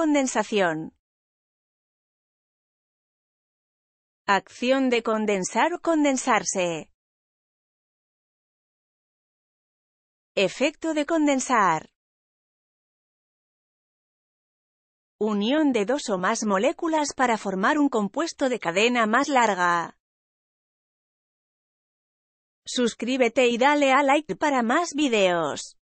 Condensación. Acción de condensar o condensarse. Efecto de condensar. Unión de dos o más moléculas para formar un compuesto de cadena más larga. Suscríbete y dale a like para más videos.